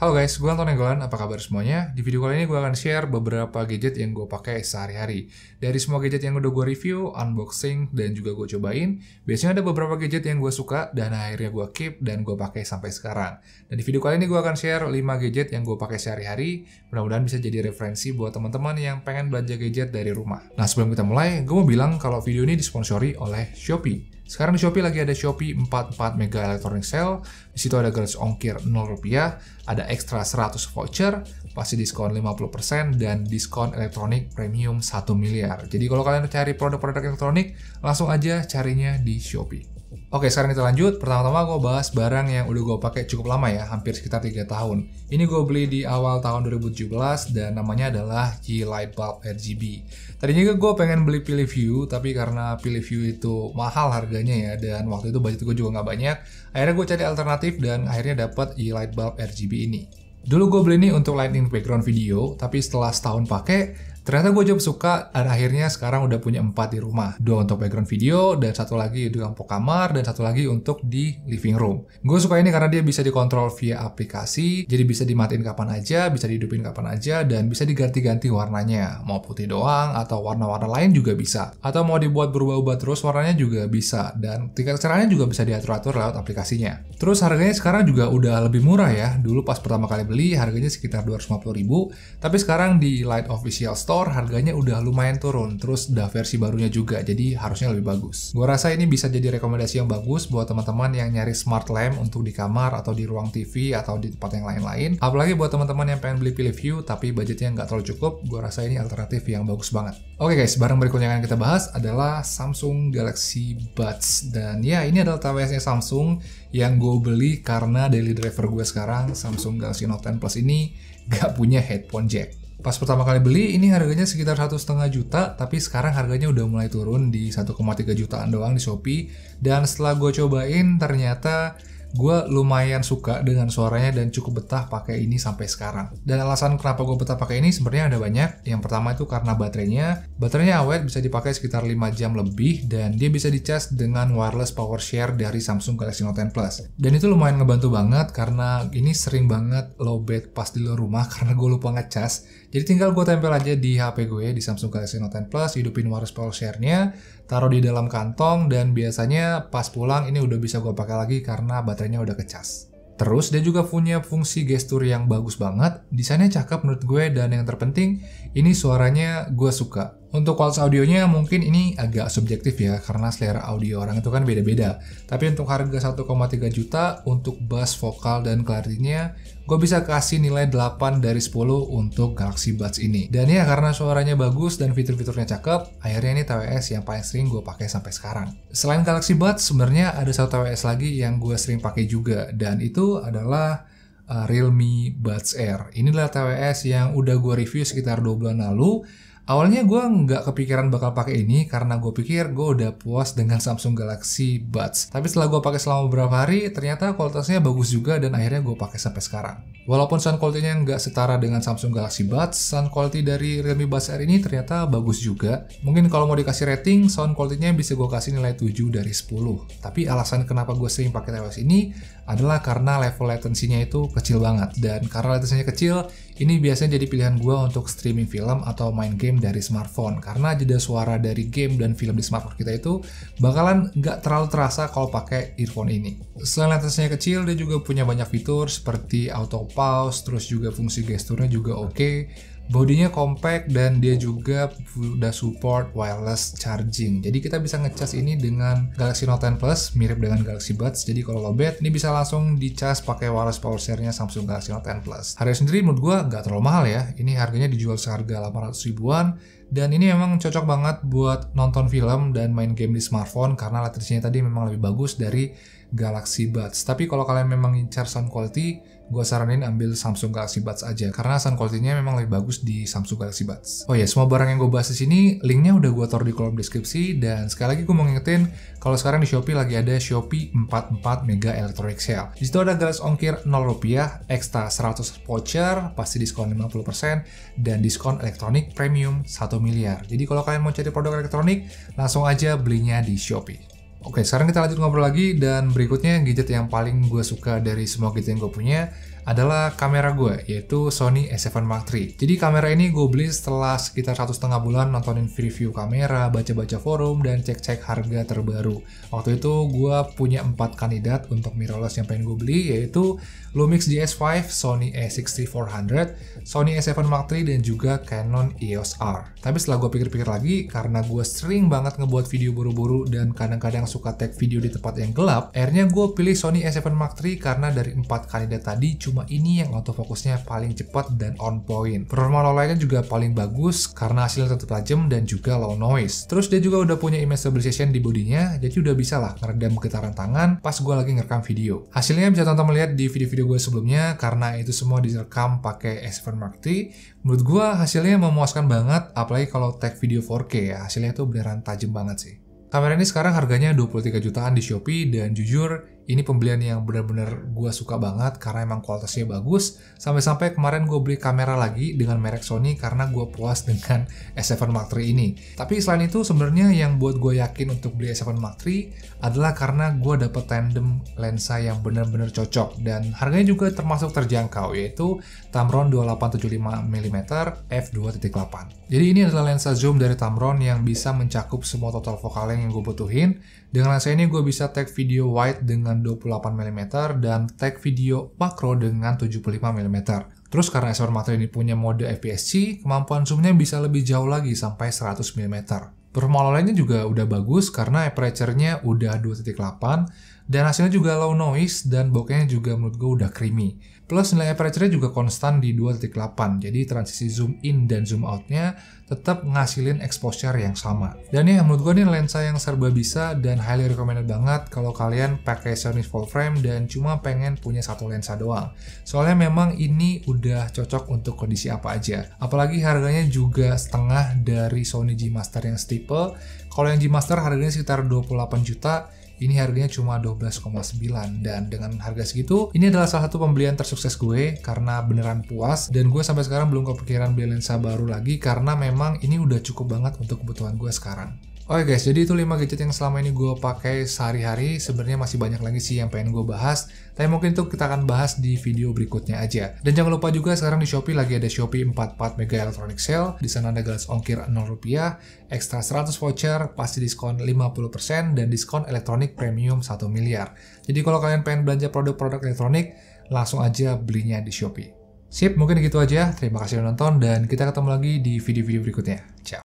Halo guys, gue Anton Enggolan, apa kabar semuanya? Di video kali ini gue akan share beberapa gadget yang gue pakai sehari-hari. Dari semua gadget yang udah gue review, unboxing, dan juga gue cobain, biasanya ada beberapa gadget yang gue suka dan akhirnya gue keep dan gue pakai sampai sekarang. Dan di video kali ini gue akan share 5 gadget yang gue pakai sehari-hari, mudah-mudahan bisa jadi referensi buat teman-teman yang pengen belanja gadget dari rumah. Nah sebelum kita mulai, gue mau bilang kalau video ini disponsori oleh Shopee. Sekarang di Shopee lagi ada Shopee 44 Mega Electronic Sale. Di situ ada gratis ongkir 0 rupiah, ada ekstra 100 voucher, pasti diskon 50% dan diskon elektronik premium 1 miliar. Jadi kalau kalian cari produk-produk elektronik, langsung aja carinya di Shopee. Oke, sekarang kita lanjut. Pertama-tama gue bahas barang yang udah gue pakai cukup lama ya, hampir sekitar 3 tahun. Ini gue beli di awal tahun 2017 dan namanya adalah Key Light Bulb RGB. Tadinya gue pengen beli view, tapi karena view itu mahal harganya ya, dan waktu itu budget gue juga nggak banyak, akhirnya gue cari alternatif dan akhirnya dapat Key Light Bulb RGB ini. Dulu gue beli ini untuk lighting background video, tapi setelah setahun pakai, Ternyata gue jawab suka dan akhirnya sekarang udah punya empat di rumah. Dua untuk background video dan satu lagi di lampu kamar dan satu lagi untuk di living room. Gue suka ini karena dia bisa dikontrol via aplikasi, jadi bisa dimatiin kapan aja, bisa dihidupin kapan aja, dan bisa diganti-ganti warnanya. Mau putih doang atau warna-warna lain juga bisa. Atau mau dibuat berubah-ubah terus warnanya juga bisa. Dan tingkat cerahannya juga bisa diatur-atur lewat aplikasinya. Terus harganya sekarang juga udah lebih murah ya. Dulu pas pertama kali beli harganya sekitar 250 ribu, tapi sekarang di Light Official Store store harganya udah lumayan turun, terus udah versi barunya juga, jadi harusnya lebih bagus. Gua rasa ini bisa jadi rekomendasi yang bagus buat teman-teman yang nyari smart lamp untuk di kamar atau di ruang TV atau di tempat yang lain-lain. Apalagi buat teman-teman yang pengen beli Philips Hue tapi budgetnya nggak terlalu cukup, gua rasa ini alternatif yang bagus banget. Oke okay guys, barang berikutnya yang akan kita bahas adalah Samsung Galaxy Buds dan ya ini adalah TWS-nya Samsung yang gue beli karena daily driver gue sekarang Samsung Galaxy Note 10 Plus ini gak punya headphone jack pas pertama kali beli ini harganya sekitar satu setengah juta tapi sekarang harganya udah mulai turun di 1,3 jutaan doang di Shopee dan setelah gue cobain ternyata gue lumayan suka dengan suaranya dan cukup betah pakai ini sampai sekarang. Dan alasan kenapa gue betah pakai ini sebenarnya ada banyak. Yang pertama itu karena baterainya, baterainya awet bisa dipakai sekitar 5 jam lebih dan dia bisa dicas dengan wireless power share dari Samsung Galaxy Note 10 Plus. Dan itu lumayan ngebantu banget karena ini sering banget lowbat pas di luar rumah karena gue lupa ngecas. Jadi tinggal gue tempel aja di HP gue di Samsung Galaxy Note 10 Plus, hidupin wireless power share-nya, taruh di dalam kantong dan biasanya pas pulang ini udah bisa gue pakai lagi karena baterainya udah kecas. Terus dia juga punya fungsi gestur yang bagus banget, desainnya cakep menurut gue dan yang terpenting ini suaranya gue suka. Untuk kualitas audionya mungkin ini agak subjektif ya, karena selera audio orang itu kan beda-beda. Tapi untuk harga 1,3 juta, untuk bass vokal dan clarity-nya gue bisa kasih nilai 8 dari 10 untuk Galaxy Buds ini. Dan ya karena suaranya bagus dan fitur-fiturnya cakep, akhirnya ini TWS yang paling sering gue pakai sampai sekarang. Selain Galaxy Buds, sebenarnya ada satu TWS lagi yang gue sering pakai juga, dan itu adalah eh, Realme Buds Air. Inilah TWS yang udah gue review sekitar 2 bulan lalu, Awalnya gue nggak kepikiran bakal pakai ini karena gue pikir gue udah puas dengan Samsung Galaxy Buds. Tapi setelah gue pakai selama beberapa hari, ternyata kualitasnya bagus juga dan akhirnya gue pakai sampai sekarang. Walaupun sound quality-nya nggak setara dengan Samsung Galaxy Buds, sound quality dari Realme Buds R ini ternyata bagus juga. Mungkin kalau mau dikasih rating, sound quality-nya bisa gue kasih nilai 7 dari 10. Tapi alasan kenapa gue sering pakai TWS ini adalah karena level latency-nya itu kecil banget. Dan karena latency-nya kecil, ini biasanya jadi pilihan gue untuk streaming film atau main game dari smartphone karena jeda suara dari game dan film di smartphone kita itu bakalan nggak terlalu terasa kalau pakai earphone ini. Selain latensnya kecil, dia juga punya banyak fitur seperti auto pause, terus juga fungsi gesturnya juga oke. Okay Bodinya compact dan dia juga udah support wireless charging. Jadi kita bisa ngecas ini dengan Galaxy Note 10 Plus, mirip dengan Galaxy Buds. Jadi kalau lo lobet, ini bisa langsung dicas pakai wireless power share Samsung Galaxy Note 10 Plus. Harga sendiri menurut gue nggak terlalu mahal ya. Ini harganya dijual seharga 800 ribuan dan ini memang cocok banget buat nonton film dan main game di smartphone karena latensinya tadi memang lebih bagus dari Galaxy Buds. Tapi kalau kalian memang incar sound quality, gue saranin ambil Samsung Galaxy Buds aja karena sound quality-nya memang lebih bagus di Samsung Galaxy Buds. Oh ya, semua barang yang gue bahas di sini link-nya udah gue taruh di kolom deskripsi dan sekali lagi gue mau ngingetin kalau sekarang di Shopee lagi ada Shopee 44 Mega Electronic Sale. Di situ ada gratis ongkir 0 rupiah, ekstra 100 voucher, pasti diskon 50% dan diskon elektronik premium 1 miliar. Jadi kalau kalian mau cari produk elektronik, langsung aja belinya di Shopee. Oke, sekarang kita lanjut ngobrol lagi dan berikutnya gadget yang paling gue suka dari semua gadget yang gue punya adalah kamera gue, yaitu Sony A7 Mark III. Jadi kamera ini gue beli setelah sekitar satu setengah bulan nontonin review kamera, baca-baca forum, dan cek-cek harga terbaru. Waktu itu gue punya empat kandidat untuk mirrorless yang pengen gue beli, yaitu Lumix GS5, Sony A6400, Sony A7 Mark III, dan juga Canon EOS R. Tapi setelah gue pikir-pikir lagi, karena gue sering banget ngebuat video buru-buru dan kadang-kadang suka take video di tempat yang gelap, akhirnya gue pilih Sony s 7 Mark III karena dari empat kandidat tadi cuma ini yang autofocusnya paling cepat dan on point. Performa low lightnya kan juga paling bagus karena hasilnya tetap tajam dan juga low noise. Terus dia juga udah punya image stabilization di bodinya, jadi udah bisa lah ngeredam getaran tangan pas gue lagi ngerekam video. Hasilnya bisa tonton melihat di video-video gue sebelumnya karena itu semua direkam pakai S7 Mark III. Menurut gue hasilnya memuaskan banget, apalagi kalau take video 4K ya, hasilnya tuh beneran tajam banget sih. Kamera ini sekarang harganya 23 jutaan di Shopee dan jujur ini pembelian yang benar-benar gue suka banget karena emang kualitasnya bagus. Sampai-sampai kemarin gue beli kamera lagi dengan merek Sony karena gue puas dengan S7 Mark III ini. Tapi selain itu sebenarnya yang buat gue yakin untuk beli S7 Mark III adalah karena gue dapet tandem lensa yang benar-benar cocok dan harganya juga termasuk terjangkau yaitu Tamron 2875 mm f2.8. Jadi ini adalah lensa zoom dari Tamron yang bisa mencakup semua total focal yang gue butuhin dengan lensa ini gue bisa take video wide dengan 28mm dan take video makro dengan 75mm. Terus karena sensor Matra ini punya mode FPSC, c kemampuan zoomnya bisa lebih jauh lagi sampai 100mm. Performa lainnya juga udah bagus karena aperture-nya udah 2.8 dan hasilnya juga low noise dan bokehnya juga menurut gue udah creamy. Plus nilai aperture-nya juga konstan di 2.8, jadi transisi zoom in dan zoom out-nya tetap ngasilin exposure yang sama. Dan ya menurut gue ini lensa yang serba bisa dan highly recommended banget kalau kalian pakai Sony full frame dan cuma pengen punya satu lensa doang. Soalnya memang ini udah cocok untuk kondisi apa aja. Apalagi harganya juga setengah dari Sony G Master yang stiple. Kalau yang G Master harganya sekitar 28 juta, ini harganya cuma 12,9 dan dengan harga segitu ini adalah salah satu pembelian tersukses gue karena beneran puas dan gue sampai sekarang belum kepikiran beli lensa baru lagi karena memang ini udah cukup banget untuk kebutuhan gue sekarang. Oke oh okay ya guys, jadi itu 5 gadget yang selama ini gue pakai sehari-hari. Sebenarnya masih banyak lagi sih yang pengen gue bahas. Tapi mungkin itu kita akan bahas di video berikutnya aja. Dan jangan lupa juga sekarang di Shopee lagi ada Shopee 44 Mega Electronic Sale. Di sana ada gelas ongkir 0 rupiah, ekstra 100 voucher, pasti diskon 50%, dan diskon elektronik premium 1 miliar. Jadi kalau kalian pengen belanja produk-produk elektronik, langsung aja belinya di Shopee. Sip, mungkin gitu aja. Terima kasih sudah nonton dan kita ketemu lagi di video-video berikutnya. Ciao.